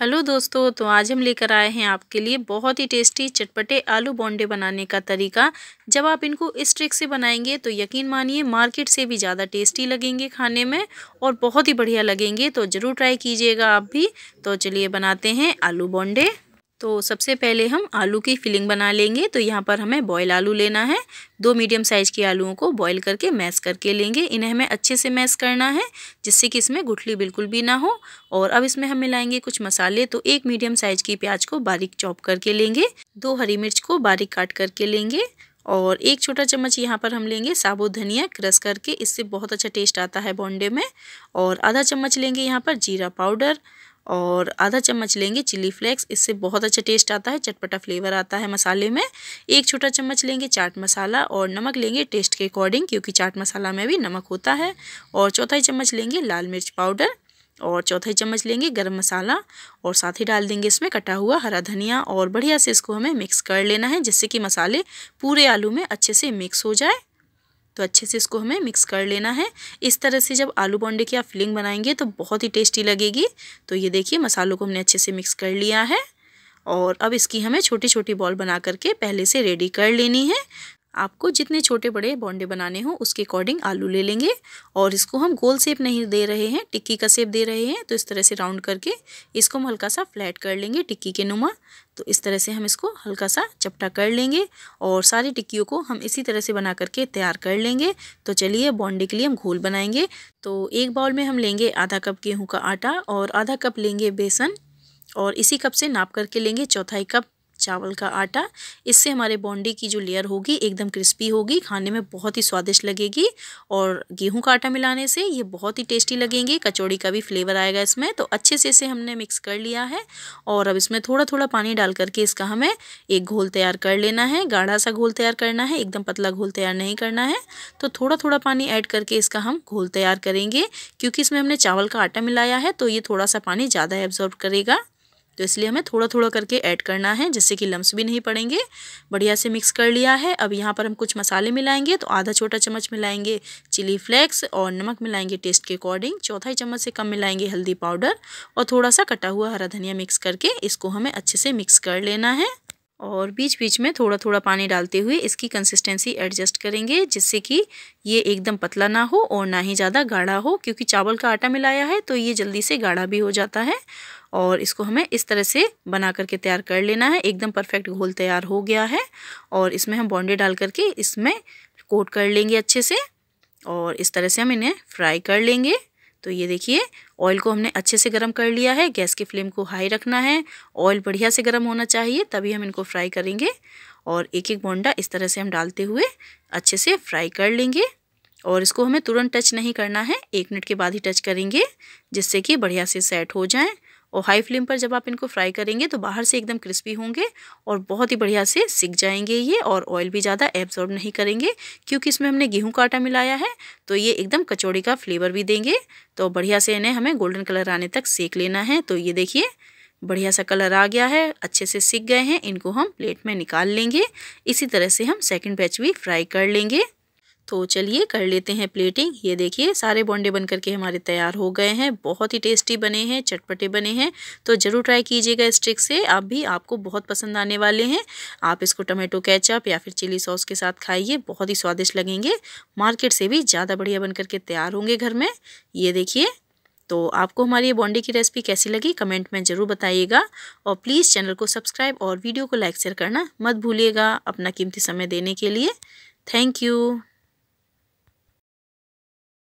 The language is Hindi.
हेलो दोस्तों तो आज हम लेकर आए हैं आपके लिए बहुत ही टेस्टी चटपटे आलू बोंडे बनाने का तरीका जब आप इनको इस ट्रिक से बनाएंगे तो यकीन मानिए मार्केट से भी ज़्यादा टेस्टी लगेंगे खाने में और बहुत ही बढ़िया लगेंगे तो ज़रूर ट्राई कीजिएगा आप भी तो चलिए बनाते हैं आलू बॉन्डे तो सबसे पहले हम आलू की फिलिंग बना लेंगे तो यहाँ पर हमें बॉयल आलू लेना है दो मीडियम साइज़ के आलूओं को बॉयल करके मैश करके लेंगे इन्हें हमें अच्छे से मैश करना है जिससे कि इसमें गुठली बिल्कुल भी ना हो और अब इसमें हम मिलाएंगे कुछ मसाले तो एक मीडियम साइज़ की प्याज को बारीक चॉप करके लेंगे दो हरी मिर्च को बारीक काट करके लेंगे और एक छोटा चम्मच यहाँ पर हम लेंगे साबुत धनिया क्रश करके इससे बहुत अच्छा टेस्ट आता है बॉन्डे में और आधा चम्मच लेंगे यहाँ पर जीरा पाउडर और आधा चम्मच लेंगे चिली फ्लेक्स इससे बहुत अच्छा टेस्ट आता है चटपटा फ्लेवर आता है मसाले में एक छोटा चम्मच लेंगे चाट मसाला और नमक लेंगे टेस्ट के अकॉर्डिंग क्योंकि चाट मसाला में भी नमक होता है और चौथाई चम्मच लेंगे लाल मिर्च पाउडर और चौथाई चम्मच लेंगे गरम मसाला और साथ ही डाल देंगे इसमें कटा हुआ हरा धनिया और बढ़िया से इसको हमें मिक्स कर लेना है जिससे कि मसाले पूरे आलू में अच्छे से मिक्स हो जाए तो अच्छे से इसको हमें मिक्स कर लेना है इस तरह से जब आलू बॉन्डे की आप फिलिंग बनाएंगे तो बहुत ही टेस्टी लगेगी तो ये देखिए मसालों को हमने अच्छे से मिक्स कर लिया है और अब इसकी हमें छोटी छोटी बॉल बना करके पहले से रेडी कर लेनी है आपको जितने छोटे बड़े बॉन्डे बनाने हो उसके अकॉर्डिंग आलू ले लेंगे और इसको हम गोल सेप नहीं दे रहे हैं टिक्की का सेप दे रहे हैं तो इस तरह से राउंड करके इसको हम हल्का सा फ्लैट कर लेंगे टिक्की के नुमा तो इस तरह से हम इसको हल्का सा चपटा कर लेंगे और सारी टिक्कियों को हम इसी तरह से बना करके तैयार कर लेंगे तो चलिए बॉन्डे के लिए हम घोल बनाएंगे तो एक बाउल में हम लेंगे आधा कप गेहूँ का आटा और आधा कप लेंगे बेसन और इसी कप से नाप करके लेंगे चौथाई कप चावल का आटा इससे हमारे बॉन्डी की जो लेयर होगी एकदम क्रिस्पी होगी खाने में बहुत ही स्वादिष्ट लगेगी और गेहूं का आटा मिलाने से ये बहुत ही टेस्टी लगेंगे कचौड़ी का भी फ्लेवर आएगा इसमें तो अच्छे से इसे हमने मिक्स कर लिया है और अब इसमें थोड़ा थोड़ा पानी डाल करके इसका हमें एक घोल तैयार कर लेना है गाढ़ा सा घोल तैयार करना है एकदम पतला घोल तैयार नहीं करना है तो थोड़ा थोड़ा पानी ऐड करके इसका हम घोल तैयार करेंगे क्योंकि इसमें हमने चावल का आटा मिलाया है तो ये थोड़ा सा पानी ज़्यादा एब्जॉर्ब करेगा तो इसलिए हमें थोड़ा थोड़ा करके ऐड करना है जिससे कि लम्स भी नहीं पड़ेंगे बढ़िया से मिक्स कर लिया है अब यहाँ पर हम कुछ मसाले मिलाएंगे तो आधा छोटा चम्मच मिलाएंगे चिली फ्लेक्स और नमक मिलाएंगे टेस्ट के अकॉर्डिंग चौथाई चम्मच से कम मिलाएंगे हल्दी पाउडर और थोड़ा सा कटा हुआ हरा धनिया मिक्स करके इसको हमें अच्छे से मिक्स कर लेना है और बीच बीच में थोड़ा थोड़ा पानी डालते हुए इसकी कंसिस्टेंसी एडजस्ट करेंगे जिससे कि ये एकदम पतला ना हो और ना ही ज़्यादा गाढ़ा हो क्योंकि चावल का आटा मिलाया है तो ये जल्दी से गाढ़ा भी हो जाता है और इसको हमें इस तरह से बना करके तैयार कर लेना है एकदम परफेक्ट घोल तैयार हो गया है और इसमें हम बॉन्डे डाल करके इसमें कोट कर लेंगे अच्छे से और इस तरह से हम इन्हें फ्राई कर लेंगे तो ये देखिए ऑयल को हमने अच्छे से गर्म कर लिया है गैस की फ्लेम को हाई रखना है ऑयल बढ़िया से गर्म होना चाहिए तभी हम इनको फ्राई करेंगे और एक एक बोंडा इस तरह से हम डालते हुए अच्छे से फ्राई कर लेंगे और इसको हमें तुरंत टच नहीं करना है एक मिनट के बाद ही टच करेंगे जिससे कि बढ़िया से सेट हो जाएँ और हाई फ्लेम पर जब आप इनको फ्राई करेंगे तो बाहर से एकदम क्रिस्पी होंगे और बहुत ही बढ़िया से सिक जाएंगे ये और ऑयल भी ज़्यादा एब्जॉर्ब नहीं करेंगे क्योंकि इसमें हमने गेहूं का आटा मिलाया है तो ये एकदम कचौड़ी का फ्लेवर भी देंगे तो बढ़िया से इन्हें हमें गोल्डन कलर आने तक सेक लेना है तो ये देखिए बढ़िया सा कलर आ गया है अच्छे से सिक गए हैं इनको हम प्लेट में निकाल लेंगे इसी तरह से हम सेकेंड बैच भी फ्राई कर लेंगे तो चलिए कर लेते हैं प्लेटिंग ये देखिए सारे बॉन्डे बन करके हमारे तैयार हो गए हैं बहुत ही टेस्टी बने हैं चटपटे बने हैं तो ज़रूर ट्राई कीजिएगा इस ट्रिक से आप भी आपको बहुत पसंद आने वाले हैं आप इसको टमाटो कैचअप या फिर चिली सॉस के साथ खाइए बहुत ही स्वादिष्ट लगेंगे मार्केट से भी ज़्यादा बढ़िया बन करके तैयार होंगे घर में ये देखिए तो आपको हमारी ये बॉन्डे की रेसिपी कैसी लगी कमेंट में ज़रूर बताइएगा और प्लीज़ चैनल को सब्सक्राइब और वीडियो को लाइक शेयर करना मत भूलिएगा अपना कीमती समय देने के लिए थैंक यू